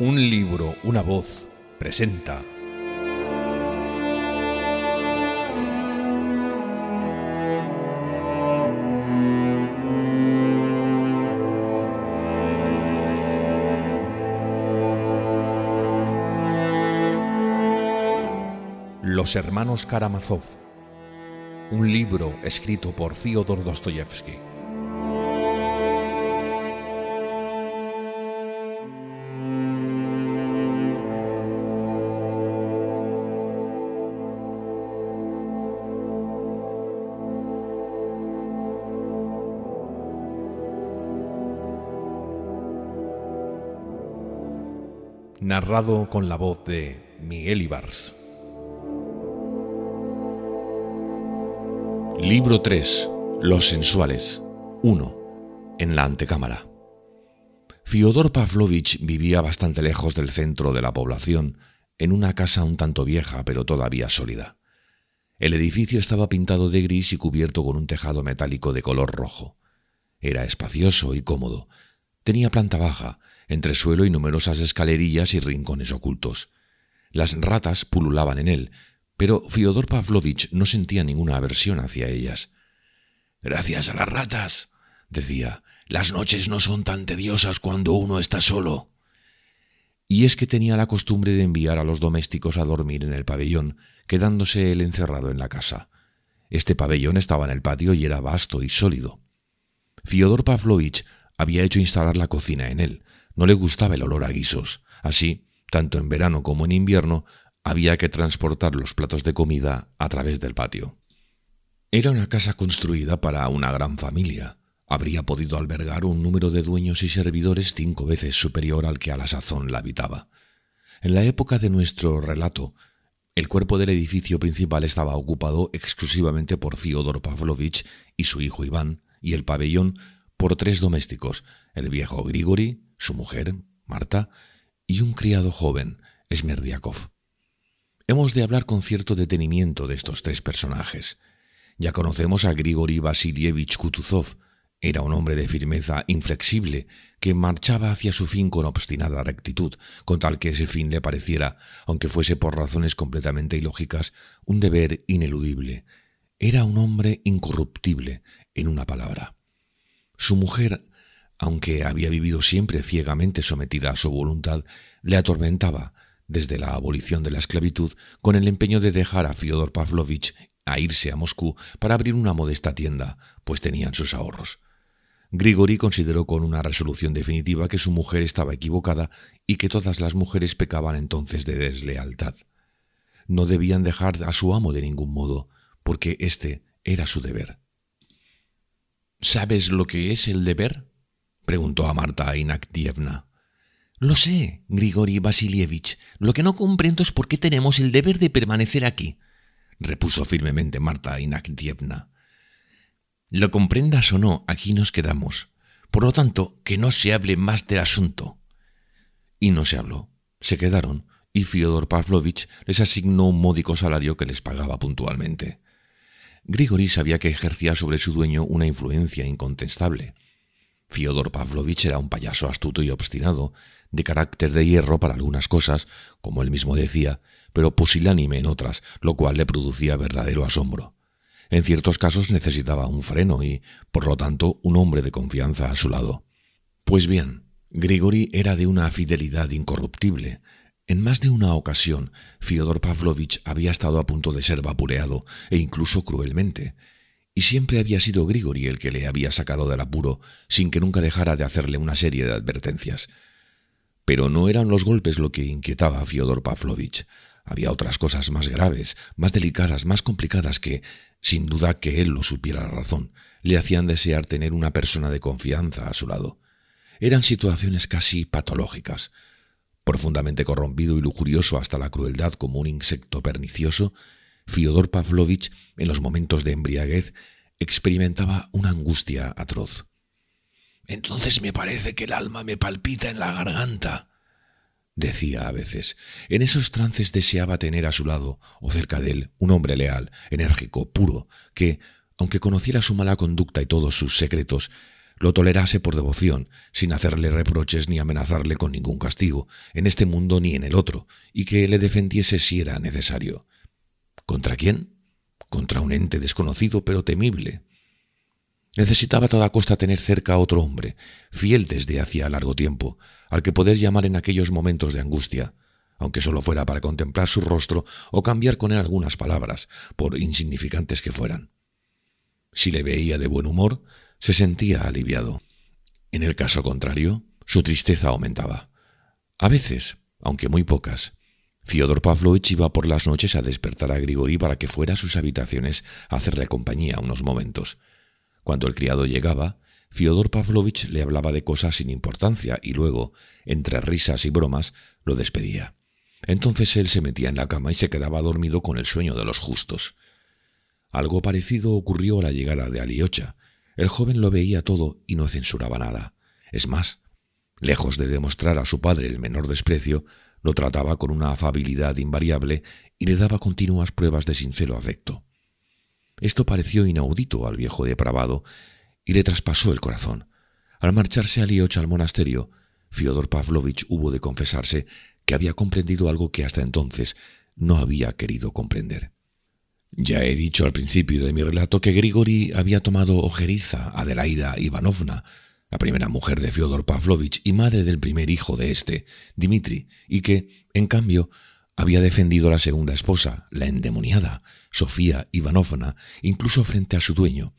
Un libro, una voz, presenta. Los hermanos Karamazov. Un libro escrito por FIODOR Dostoyevsky. narrado con la voz de Miguel Ibars. Libro 3. Los sensuales. 1. En la antecámara. Fyodor Pavlovich vivía bastante lejos del centro de la población, en una casa un tanto vieja pero todavía sólida. El edificio estaba pintado de gris y cubierto con un tejado metálico de color rojo. Era espacioso y cómodo. Tenía planta baja, entre suelo y numerosas escalerillas y rincones ocultos. Las ratas pululaban en él, pero Fyodor Pavlovich no sentía ninguna aversión hacia ellas. Gracias a las ratas, decía, las noches no son tan tediosas cuando uno está solo. Y es que tenía la costumbre de enviar a los domésticos a dormir en el pabellón, quedándose él encerrado en la casa. Este pabellón estaba en el patio y era vasto y sólido. Fyodor Pavlovich había hecho instalar la cocina en él, no le gustaba el olor a guisos. Así, tanto en verano como en invierno, había que transportar los platos de comida a través del patio. Era una casa construida para una gran familia. Habría podido albergar un número de dueños y servidores cinco veces superior al que a la sazón la habitaba. En la época de nuestro relato, el cuerpo del edificio principal estaba ocupado exclusivamente por Fyodor Pavlovich y su hijo Iván, y el pabellón por tres domésticos, el viejo Grigori, su mujer, Marta, y un criado joven, Smerdiakov. Hemos de hablar con cierto detenimiento de estos tres personajes. Ya conocemos a Grigori Vasilievich Kutuzov. Era un hombre de firmeza inflexible que marchaba hacia su fin con obstinada rectitud, con tal que ese fin le pareciera, aunque fuese por razones completamente ilógicas, un deber ineludible. Era un hombre incorruptible, en una palabra. Su mujer, aunque había vivido siempre ciegamente sometida a su voluntad, le atormentaba, desde la abolición de la esclavitud, con el empeño de dejar a Fyodor Pavlovich a irse a Moscú para abrir una modesta tienda, pues tenían sus ahorros. Grigori consideró con una resolución definitiva que su mujer estaba equivocada y que todas las mujeres pecaban entonces de deslealtad. No debían dejar a su amo de ningún modo, porque este era su deber. ¿Sabes lo que es el deber? preguntó a Marta Inaktievna. Lo sé, Grigori Vasilievich. Lo que no comprendo es por qué tenemos el deber de permanecer aquí, repuso firmemente Marta Inaktievna. Lo comprendas o no, aquí nos quedamos. Por lo tanto, que no se hable más del asunto. Y no se habló. Se quedaron, y Fyodor Pavlovich les asignó un módico salario que les pagaba puntualmente. Grigori sabía que ejercía sobre su dueño una influencia incontestable, Fyodor Pavlovich era un payaso astuto y obstinado, de carácter de hierro para algunas cosas, como él mismo decía, pero pusilánime en otras, lo cual le producía verdadero asombro. En ciertos casos necesitaba un freno y, por lo tanto, un hombre de confianza a su lado. Pues bien, Grigori era de una fidelidad incorruptible. En más de una ocasión, Fyodor Pavlovich había estado a punto de ser vapuleado, e incluso cruelmente, y siempre había sido Grigori el que le había sacado del apuro sin que nunca dejara de hacerle una serie de advertencias. Pero no eran los golpes lo que inquietaba a Fyodor Pavlovich. Había otras cosas más graves, más delicadas, más complicadas que, sin duda que él lo supiera la razón, le hacían desear tener una persona de confianza a su lado. Eran situaciones casi patológicas. Profundamente corrompido y lujurioso hasta la crueldad como un insecto pernicioso, Fiodor Pavlovich, en los momentos de embriaguez, experimentaba una angustia atroz. Entonces me parece que el alma me palpita en la garganta, decía a veces. En esos trances deseaba tener a su lado o cerca de él un hombre leal, enérgico, puro, que, aunque conociera su mala conducta y todos sus secretos, lo tolerase por devoción, sin hacerle reproches ni amenazarle con ningún castigo, en este mundo ni en el otro, y que le defendiese si era necesario. ¿Contra quién? Contra un ente desconocido pero temible. Necesitaba a toda costa tener cerca a otro hombre, fiel desde hacía largo tiempo, al que poder llamar en aquellos momentos de angustia, aunque solo fuera para contemplar su rostro o cambiar con él algunas palabras, por insignificantes que fueran. Si le veía de buen humor, se sentía aliviado. En el caso contrario, su tristeza aumentaba. A veces, aunque muy pocas, Fyodor Pavlovich iba por las noches a despertar a Grigori para que fuera a sus habitaciones a hacerle compañía unos momentos. Cuando el criado llegaba, Fyodor Pavlovich le hablaba de cosas sin importancia y luego, entre risas y bromas, lo despedía. Entonces él se metía en la cama y se quedaba dormido con el sueño de los justos. Algo parecido ocurrió a la llegada de Aliocha. El joven lo veía todo y no censuraba nada. Es más, lejos de demostrar a su padre el menor desprecio, lo trataba con una afabilidad invariable y le daba continuas pruebas de sincero afecto. Esto pareció inaudito al viejo depravado y le traspasó el corazón. Al marcharse a Lioch al monasterio, Fyodor Pavlovich hubo de confesarse que había comprendido algo que hasta entonces no había querido comprender. Ya he dicho al principio de mi relato que Grigori había tomado ojeriza a Adelaida Ivanovna, la primera mujer de Fyodor Pavlovich y madre del primer hijo de este, Dmitri, y que, en cambio, había defendido a la segunda esposa, la endemoniada, Sofía Ivanovna, incluso frente a su dueño,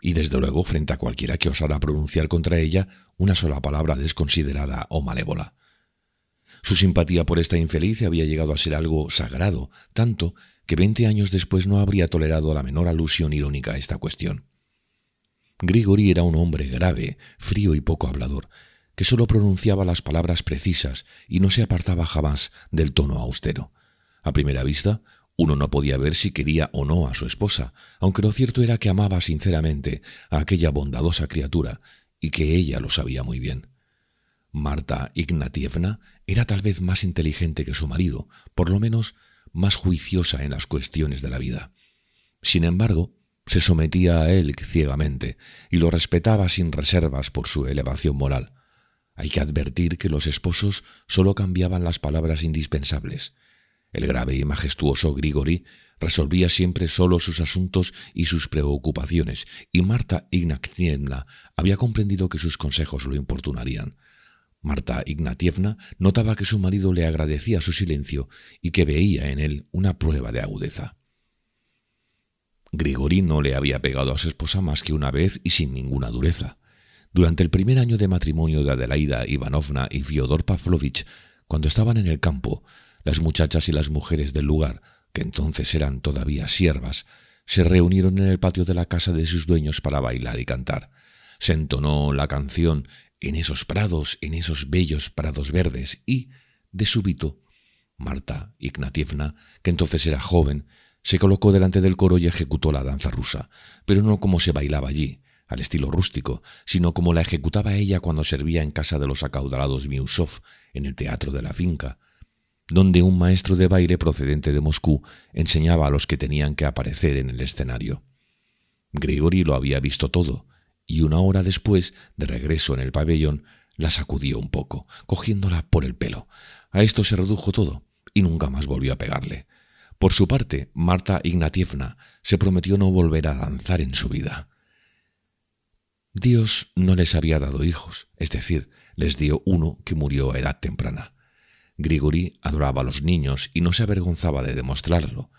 y desde luego frente a cualquiera que osara pronunciar contra ella una sola palabra desconsiderada o malévola. Su simpatía por esta infeliz había llegado a ser algo sagrado, tanto que veinte años después no habría tolerado la menor alusión irónica a esta cuestión. Grigori era un hombre grave, frío y poco hablador, que solo pronunciaba las palabras precisas y no se apartaba jamás del tono austero. A primera vista, uno no podía ver si quería o no a su esposa, aunque lo cierto era que amaba sinceramente a aquella bondadosa criatura y que ella lo sabía muy bien. Marta Ignatievna era tal vez más inteligente que su marido, por lo menos más juiciosa en las cuestiones de la vida. Sin embargo, se sometía a él ciegamente y lo respetaba sin reservas por su elevación moral. Hay que advertir que los esposos solo cambiaban las palabras indispensables. El grave y majestuoso Grigori resolvía siempre solo sus asuntos y sus preocupaciones, y Marta Ignatievna había comprendido que sus consejos lo importunarían. Marta Ignatievna notaba que su marido le agradecía su silencio y que veía en él una prueba de agudeza. Grigori no le había pegado a su esposa más que una vez y sin ninguna dureza. Durante el primer año de matrimonio de Adelaida Ivanovna y Fyodor Pavlovich, cuando estaban en el campo, las muchachas y las mujeres del lugar, que entonces eran todavía siervas, se reunieron en el patio de la casa de sus dueños para bailar y cantar. Se entonó la canción en esos prados, en esos bellos prados verdes, y, de súbito, Marta Ignatievna, que entonces era joven, se colocó delante del coro y ejecutó la danza rusa, pero no como se bailaba allí, al estilo rústico, sino como la ejecutaba ella cuando servía en casa de los acaudalados Miusov, en el teatro de la finca, donde un maestro de baile procedente de Moscú enseñaba a los que tenían que aparecer en el escenario. Grigori lo había visto todo, y una hora después, de regreso en el pabellón, la sacudió un poco, cogiéndola por el pelo. A esto se redujo todo, y nunca más volvió a pegarle. Por su parte, Marta Ignatievna se prometió no volver a danzar en su vida. Dios no les había dado hijos, es decir, les dio uno que murió a edad temprana. Grigori adoraba a los niños y no se avergonzaba de demostrarlo.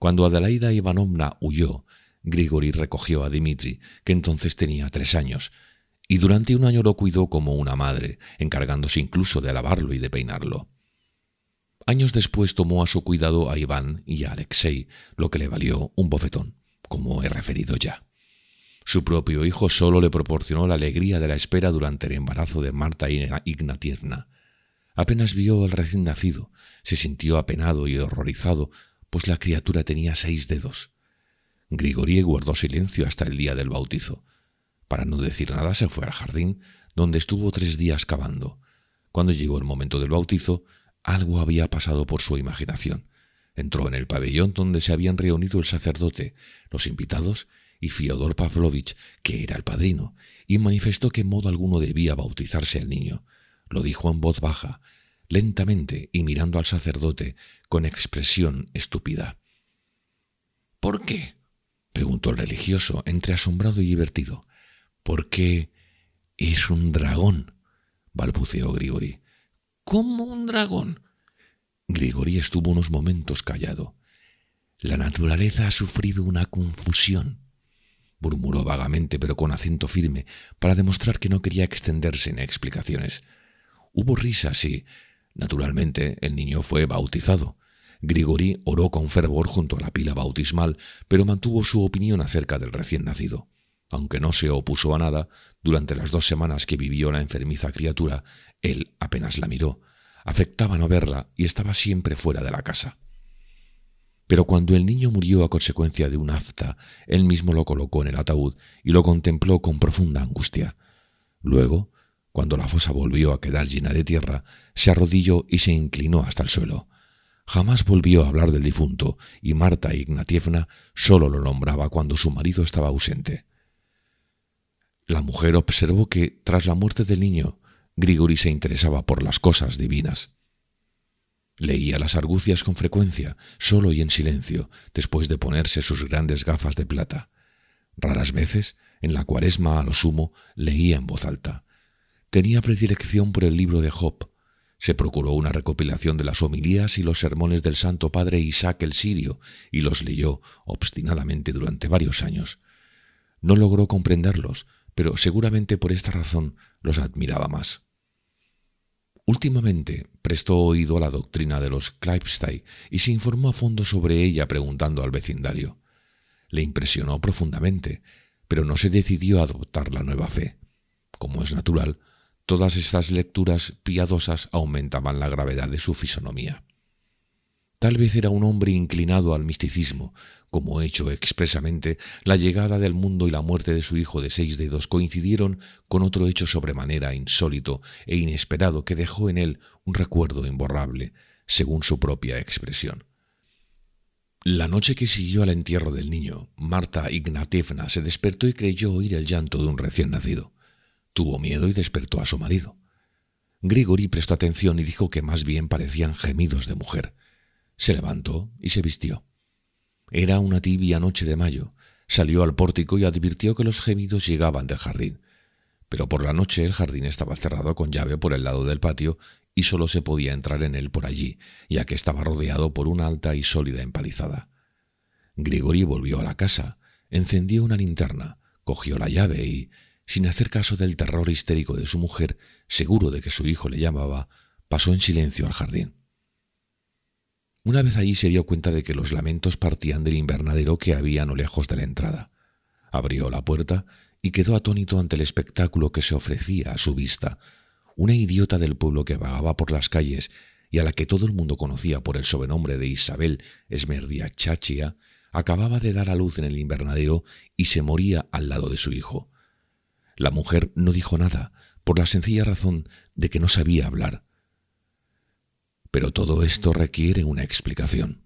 Cuando Adelaida Ivanovna huyó, Grigori recogió a Dimitri, que entonces tenía tres años, y durante un año lo cuidó como una madre, encargándose incluso de lavarlo y de peinarlo. Años después tomó a su cuidado a Iván y a Alexei, lo que le valió un bofetón, como he referido ya. Su propio hijo solo le proporcionó la alegría de la espera durante el embarazo de Marta Tierna. Apenas vio al recién nacido, se sintió apenado y horrorizado, pues la criatura tenía seis dedos. Grigorie guardó silencio hasta el día del bautizo. Para no decir nada se fue al jardín, donde estuvo tres días cavando. Cuando llegó el momento del bautizo, algo había pasado por su imaginación. Entró en el pabellón donde se habían reunido el sacerdote, los invitados y Fyodor Pavlovich, que era el padrino, y manifestó que en modo alguno debía bautizarse al niño. Lo dijo en voz baja, lentamente y mirando al sacerdote con expresión estúpida. ¿Por qué? preguntó el religioso, entre asombrado y divertido. ¿Por qué es un dragón? balbuceó Grigori como un dragón. Grigori estuvo unos momentos callado. La naturaleza ha sufrido una confusión, murmuró vagamente pero con acento firme, para demostrar que no quería extenderse en explicaciones. Hubo risas y, naturalmente, el niño fue bautizado. Grigori oró con fervor junto a la pila bautismal, pero mantuvo su opinión acerca del recién nacido. Aunque no se opuso a nada, durante las dos semanas que vivió la enfermiza criatura, él apenas la miró, afectaba no verla y estaba siempre fuera de la casa. Pero cuando el niño murió a consecuencia de un afta, él mismo lo colocó en el ataúd y lo contempló con profunda angustia. Luego, cuando la fosa volvió a quedar llena de tierra, se arrodilló y se inclinó hasta el suelo. Jamás volvió a hablar del difunto, y Marta Ignatievna solo lo nombraba cuando su marido estaba ausente. La mujer observó que, tras la muerte del niño, Grigori se interesaba por las cosas divinas. Leía las argucias con frecuencia, solo y en silencio, después de ponerse sus grandes gafas de plata. Raras veces, en la cuaresma a lo sumo, leía en voz alta. Tenía predilección por el libro de Job. Se procuró una recopilación de las homilías y los sermones del Santo Padre Isaac el Sirio y los leyó obstinadamente durante varios años. No logró comprenderlos, pero seguramente por esta razón los admiraba más. Últimamente prestó oído a la doctrina de los Kleipstein y se informó a fondo sobre ella preguntando al vecindario. Le impresionó profundamente, pero no se decidió a adoptar la nueva fe. Como es natural, todas estas lecturas piadosas aumentaban la gravedad de su fisonomía. Tal vez era un hombre inclinado al misticismo, como hecho expresamente, la llegada del mundo y la muerte de su hijo de seis dedos coincidieron con otro hecho sobremanera insólito e inesperado que dejó en él un recuerdo imborrable, según su propia expresión. La noche que siguió al entierro del niño, Marta Ignatievna se despertó y creyó oír el llanto de un recién nacido. Tuvo miedo y despertó a su marido. Grigori prestó atención y dijo que más bien parecían gemidos de mujer. Se levantó y se vistió. Era una tibia noche de mayo. Salió al pórtico y advirtió que los gemidos llegaban del jardín. Pero por la noche el jardín estaba cerrado con llave por el lado del patio y solo se podía entrar en él por allí, ya que estaba rodeado por una alta y sólida empalizada. Grigori volvió a la casa, encendió una linterna, cogió la llave y, sin hacer caso del terror histérico de su mujer, seguro de que su hijo le llamaba, pasó en silencio al jardín. Una vez allí se dio cuenta de que los lamentos partían del invernadero que había no lejos de la entrada. Abrió la puerta y quedó atónito ante el espectáculo que se ofrecía a su vista. Una idiota del pueblo que vagaba por las calles y a la que todo el mundo conocía por el sobrenombre de Isabel Esmerdia Chachia, acababa de dar a luz en el invernadero y se moría al lado de su hijo. La mujer no dijo nada, por la sencilla razón de que no sabía hablar. Pero todo esto requiere una explicación.